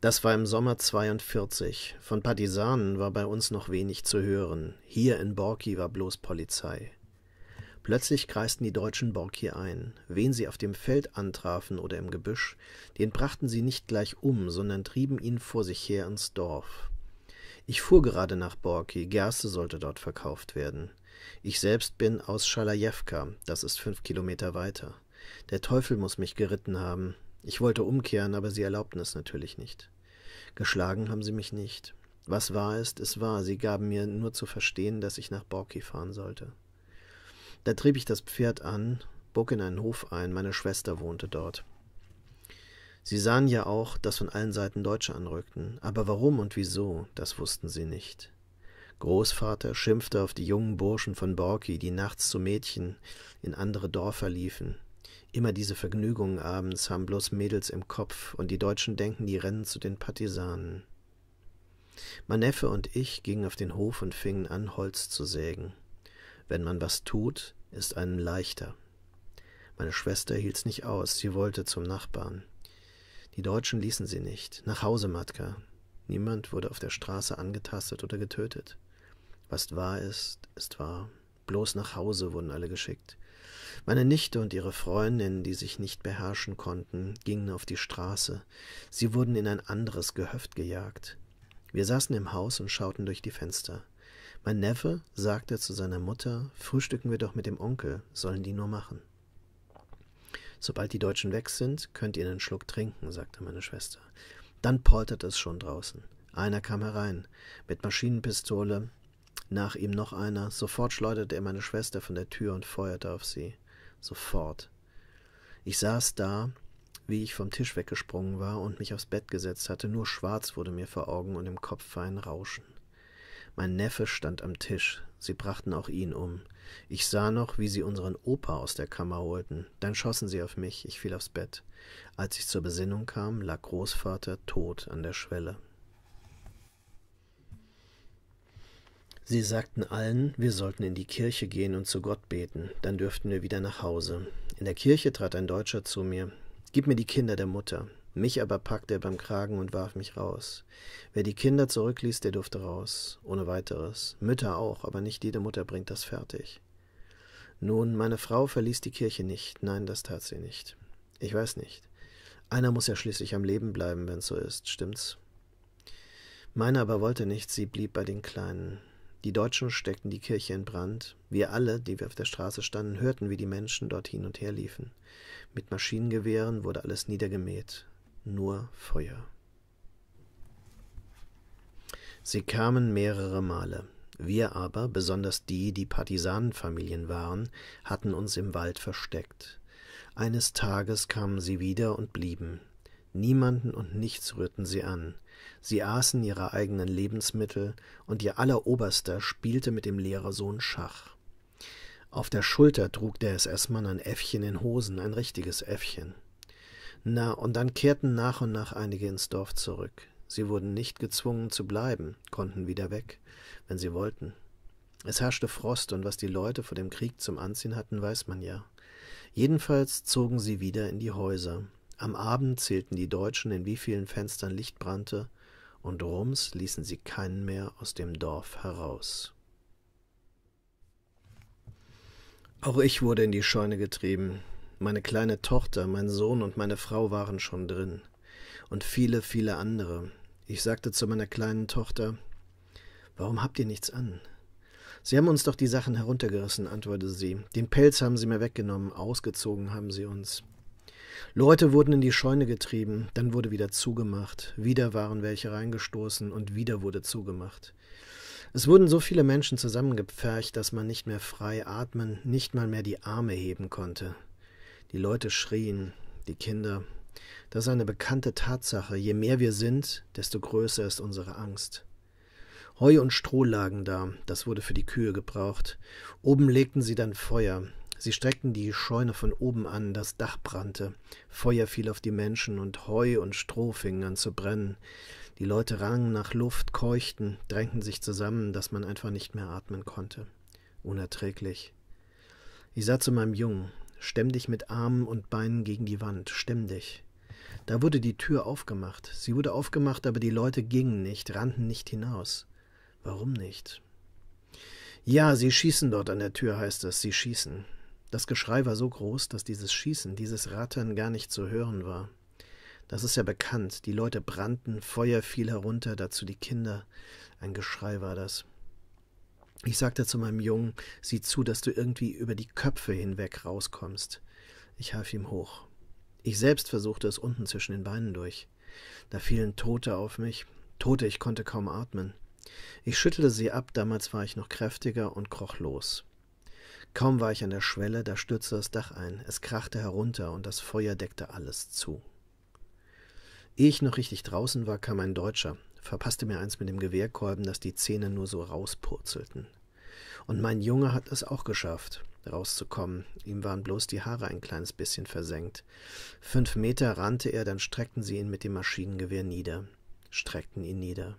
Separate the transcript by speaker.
Speaker 1: Das war im Sommer 42. Von Partisanen war bei uns noch wenig zu hören. Hier in Borki war bloß Polizei. Plötzlich kreisten die Deutschen Borki ein. Wen sie auf dem Feld antrafen oder im Gebüsch, den brachten sie nicht gleich um, sondern trieben ihn vor sich her ins Dorf. Ich fuhr gerade nach Borki, Gerste sollte dort verkauft werden. Ich selbst bin aus Schalajewka, das ist fünf Kilometer weiter. Der Teufel muss mich geritten haben, ich wollte umkehren, aber sie erlaubten es natürlich nicht. Geschlagen haben sie mich nicht. Was wahr ist, ist wahr. Sie gaben mir nur zu verstehen, dass ich nach Borki fahren sollte. Da trieb ich das Pferd an, bog in einen Hof ein. Meine Schwester wohnte dort. Sie sahen ja auch, dass von allen Seiten Deutsche anrückten, aber warum und wieso, das wussten sie nicht. Großvater schimpfte auf die jungen Burschen von Borki, die nachts zu Mädchen in andere Dörfer liefen, Immer diese Vergnügungen abends haben bloß Mädels im Kopf und die Deutschen denken, die rennen zu den Partisanen. Mein Neffe und ich gingen auf den Hof und fingen an, Holz zu sägen. Wenn man was tut, ist einem leichter. Meine Schwester hielt's nicht aus, sie wollte zum Nachbarn. Die Deutschen ließen sie nicht. Nach Hause, Matka. Niemand wurde auf der Straße angetastet oder getötet. Was wahr ist, ist wahr. Bloß nach Hause wurden alle geschickt. Meine Nichte und ihre Freundin, die sich nicht beherrschen konnten, gingen auf die Straße. Sie wurden in ein anderes Gehöft gejagt. Wir saßen im Haus und schauten durch die Fenster. Mein Neffe sagte zu seiner Mutter, frühstücken wir doch mit dem Onkel, sollen die nur machen. Sobald die Deutschen weg sind, könnt ihr einen Schluck trinken, sagte meine Schwester. Dann polterte es schon draußen. Einer kam herein, mit Maschinenpistole, nach ihm noch einer. Sofort schleuderte er meine Schwester von der Tür und feuerte auf sie. Sofort. Ich saß da, wie ich vom Tisch weggesprungen war und mich aufs Bett gesetzt hatte, nur schwarz wurde mir vor Augen und im Kopf war ein Rauschen. Mein Neffe stand am Tisch, sie brachten auch ihn um. Ich sah noch, wie sie unseren Opa aus der Kammer holten, dann schossen sie auf mich, ich fiel aufs Bett. Als ich zur Besinnung kam, lag Großvater tot an der Schwelle. Sie sagten allen, wir sollten in die Kirche gehen und zu Gott beten, dann dürften wir wieder nach Hause. In der Kirche trat ein Deutscher zu mir. Gib mir die Kinder der Mutter. Mich aber packte er beim Kragen und warf mich raus. Wer die Kinder zurückließ, der durfte raus, ohne weiteres. Mütter auch, aber nicht jede Mutter bringt das fertig. Nun, meine Frau verließ die Kirche nicht. Nein, das tat sie nicht. Ich weiß nicht. Einer muss ja schließlich am Leben bleiben, wenn's so ist, stimmt's? Meine aber wollte nicht, sie blieb bei den Kleinen. Die Deutschen steckten die Kirche in Brand. Wir alle, die wir auf der Straße standen, hörten, wie die Menschen dort hin und her liefen. Mit Maschinengewehren wurde alles niedergemäht. Nur Feuer. Sie kamen mehrere Male. Wir aber, besonders die, die Partisanenfamilien waren, hatten uns im Wald versteckt. Eines Tages kamen sie wieder und blieben. Niemanden und nichts rührten sie an. Sie aßen ihre eigenen Lebensmittel, und ihr Alleroberster spielte mit dem Lehrersohn Schach. Auf der Schulter trug der SS-Mann ein Äffchen in Hosen, ein richtiges Äffchen. Na, und dann kehrten nach und nach einige ins Dorf zurück. Sie wurden nicht gezwungen zu bleiben, konnten wieder weg, wenn sie wollten. Es herrschte Frost, und was die Leute vor dem Krieg zum Anziehen hatten, weiß man ja. Jedenfalls zogen sie wieder in die Häuser, am Abend zählten die Deutschen, in wie vielen Fenstern Licht brannte, und rums ließen sie keinen mehr aus dem Dorf heraus. Auch ich wurde in die Scheune getrieben. Meine kleine Tochter, mein Sohn und meine Frau waren schon drin. Und viele, viele andere. Ich sagte zu meiner kleinen Tochter, Warum habt ihr nichts an? Sie haben uns doch die Sachen heruntergerissen, antwortete sie. Den Pelz haben sie mir weggenommen, ausgezogen haben sie uns. Leute wurden in die Scheune getrieben, dann wurde wieder zugemacht, wieder waren welche reingestoßen und wieder wurde zugemacht. Es wurden so viele Menschen zusammengepfercht, dass man nicht mehr frei atmen, nicht mal mehr die Arme heben konnte. Die Leute schrien, die Kinder. Das ist eine bekannte Tatsache. Je mehr wir sind, desto größer ist unsere Angst. Heu und Stroh lagen da, das wurde für die Kühe gebraucht. Oben legten sie dann Feuer, Sie streckten die Scheune von oben an, das Dach brannte, Feuer fiel auf die Menschen und Heu und Stroh fingen an zu brennen. Die Leute rangen nach Luft, keuchten, drängten sich zusammen, dass man einfach nicht mehr atmen konnte. Unerträglich. Ich sah zu meinem Jungen, stemm dich mit Armen und Beinen gegen die Wand, stemm dich. Da wurde die Tür aufgemacht. Sie wurde aufgemacht, aber die Leute gingen nicht, rannten nicht hinaus. Warum nicht? Ja, sie schießen dort an der Tür, heißt es, sie schießen. Das Geschrei war so groß, dass dieses Schießen, dieses Rattern gar nicht zu hören war. Das ist ja bekannt. Die Leute brannten, Feuer fiel herunter, dazu die Kinder. Ein Geschrei war das. Ich sagte zu meinem Jungen, sieh zu, dass du irgendwie über die Köpfe hinweg rauskommst. Ich half ihm hoch. Ich selbst versuchte es unten zwischen den Beinen durch. Da fielen Tote auf mich. Tote, ich konnte kaum atmen. Ich schüttelte sie ab, damals war ich noch kräftiger und kroch los. Kaum war ich an der Schwelle, da stürzte das Dach ein. Es krachte herunter und das Feuer deckte alles zu. Ehe ich noch richtig draußen war, kam ein Deutscher, verpasste mir eins mit dem Gewehrkolben, dass die Zähne nur so rauspurzelten. Und mein Junge hat es auch geschafft, rauszukommen. Ihm waren bloß die Haare ein kleines bisschen versenkt. Fünf Meter rannte er, dann streckten sie ihn mit dem Maschinengewehr nieder. Streckten ihn nieder.